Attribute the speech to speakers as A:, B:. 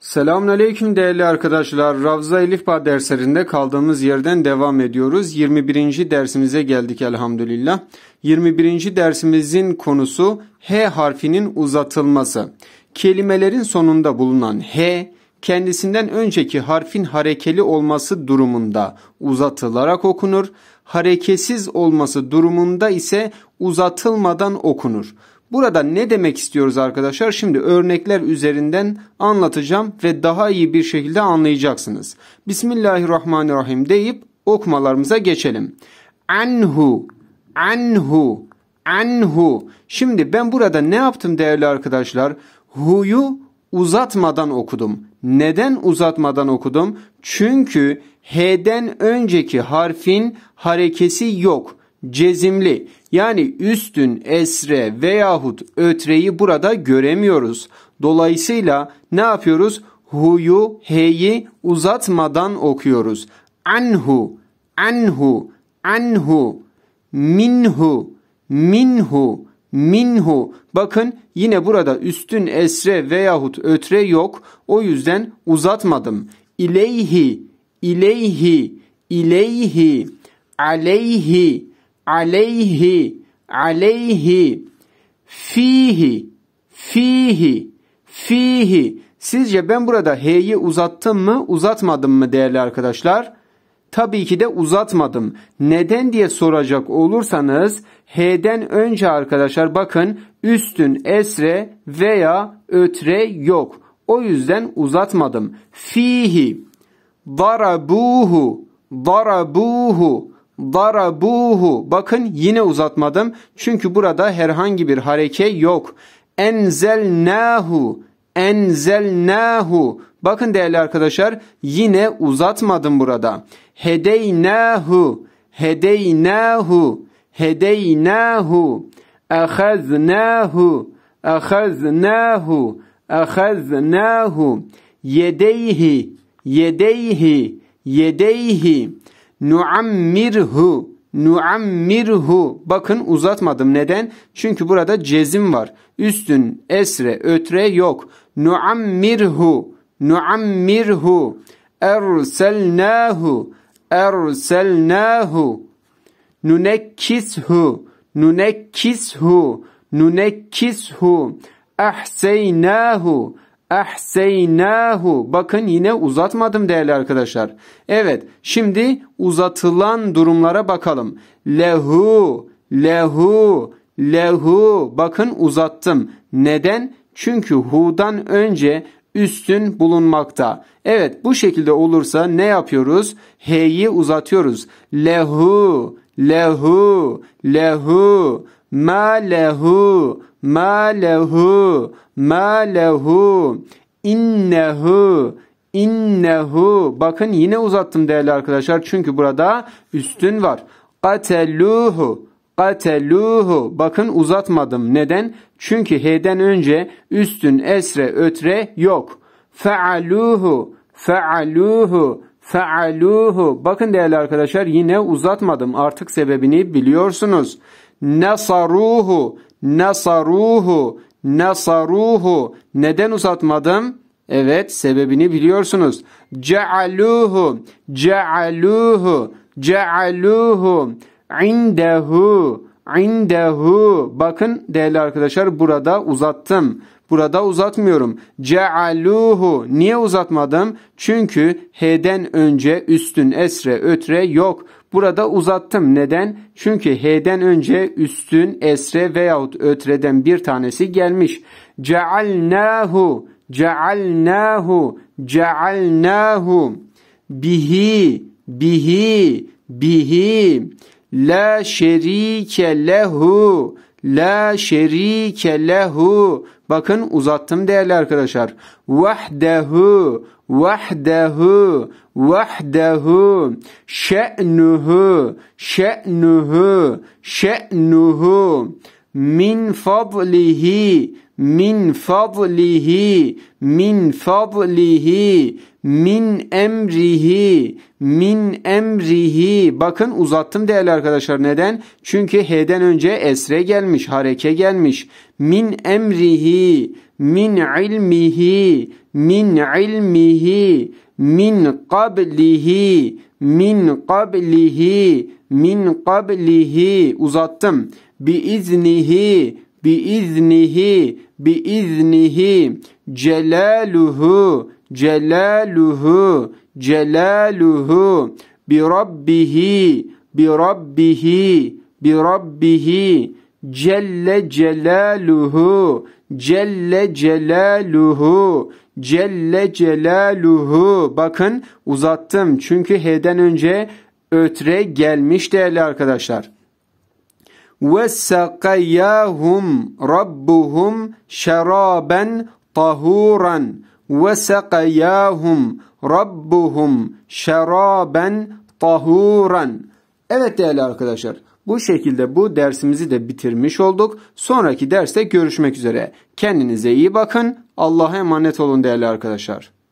A: Selamun Aleyküm değerli arkadaşlar. Ravza Elif Elifba derslerinde kaldığımız yerden devam ediyoruz. 21. dersimize geldik elhamdülillah. 21. dersimizin konusu H harfinin uzatılması. Kelimelerin sonunda bulunan H kendisinden önceki harfin harekeli olması durumunda uzatılarak okunur. Hareketsiz olması durumunda ise uzatılmadan okunur. Burada ne demek istiyoruz arkadaşlar? Şimdi örnekler üzerinden anlatacağım ve daha iyi bir şekilde anlayacaksınız. Bismillahirrahmanirrahim deyip okumalarımıza geçelim. Anhu, anhu, anhu. Şimdi ben burada ne yaptım değerli arkadaşlar? Hu'yu uzatmadan okudum. Neden uzatmadan okudum? Çünkü H'den önceki harfin harekesi yok cezimli yani üstün esre veyahut ötreyi burada göremiyoruz. Dolayısıyla ne yapıyoruz? Huyu, heyi uzatmadan okuyoruz. Anhu, anhu, anhu, minhu, minhu, minhu. Bakın yine burada üstün esre veyahut ötre yok. O yüzden uzatmadım. İleyhi, ileyhi, ileyhi, aleyhi, aleyhi, aleyhi, fihi, fihi, fihi. Sizce ben burada H'yi uzattım mı, uzatmadım mı değerli arkadaşlar? Tabii ki de uzatmadım. Neden diye soracak olursanız H'den önce arkadaşlar bakın üstün esre veya ötre yok. O yüzden uzatmadım. Fihi, darabuhu, darabuhu, darabuhu. Bakın yine uzatmadım. Çünkü burada herhangi bir hareke yok. Enzelnahu. Enzelnahu. Bakın değerli arkadaşlar yine uzatmadım burada. Hedeynahu. Hedeynahu. Hedeynahu. Ahaznahu. Ahaznahu. Ahaznahu. Yedeyhi. Yedeyhi. Yedeyhi nuammirhu nuammirhu bakın uzatmadım neden? Çünkü burada cezim var. Üstün esre ötre yok. Nuammirhu nuammirhu erselnahu erselnahu nunekkishu nunekkishu nunekkishu ahseynahu ehseynahu. Bakın yine uzatmadım değerli arkadaşlar. Evet şimdi uzatılan durumlara bakalım. Lehu, lehu, lehu. Bakın uzattım. Neden? Çünkü hu'dan önce üstün bulunmakta. Evet bu şekilde olursa ne yapıyoruz? He'yi uzatıyoruz. Lehu, lehu, lehu. Ma lehu, ma lehu ma lehu innehu innehu bakın yine uzattım değerli arkadaşlar çünkü burada üstün var kateluhu kateluhu bakın uzatmadım neden çünkü h'den önce üstün esre ötre yok faaluhu faaluhu faaluhu bakın değerli arkadaşlar yine uzatmadım artık sebebini biliyorsunuz nasaruhu Nasaruhu, nasaruhu. Neden uzatmadım? Evet, sebebini biliyorsunuz. Cealuhu, cealuhu, cealuhu. Indehu, indehu. Bakın değerli arkadaşlar burada uzattım. Burada uzatmıyorum. Cealuhu. Niye uzatmadım? Çünkü H'den önce üstün esre ötre yok. Burada uzattım. Neden? Çünkü H'den önce üstün, esre veyahut ötreden bir tanesi gelmiş. Cealnahu, cealnahu, cealnahu, bihi, bihi, bihi, la şerike lehu, la şerike lehu, Bakın uzattım değerli arkadaşlar. Vahdehu, vahdehu, vahdehu, şe'nuhu, şe'nuhu, şe'nuhu min fadlihi min fadlihi min fadlihi min emrihi min emrihi bakın uzattım değerli arkadaşlar neden çünkü h'den önce esre gelmiş hareke gelmiş min emrihi min ilmihi min ilmihi min qablihi min qablihi min qablihi uzattım. Bi iznihi bi iznihi bi iznihi celaluhu celaluhu celaluhu bi rabbihi bi rabbihi bi rabbihi celle celaluhu celle celaluhu celle celaluhu bakın uzattım çünkü h'den önce ötre gelmiş değerli arkadaşlar. Ve sakayahum rabbuhum şeraben tahuran ve sakayahum rabbuhum şeraben tahuran. Evet değerli arkadaşlar. Bu şekilde bu dersimizi de bitirmiş olduk. Sonraki derste görüşmek üzere. Kendinize iyi bakın. Allah'a emanet olun değerli arkadaşlar.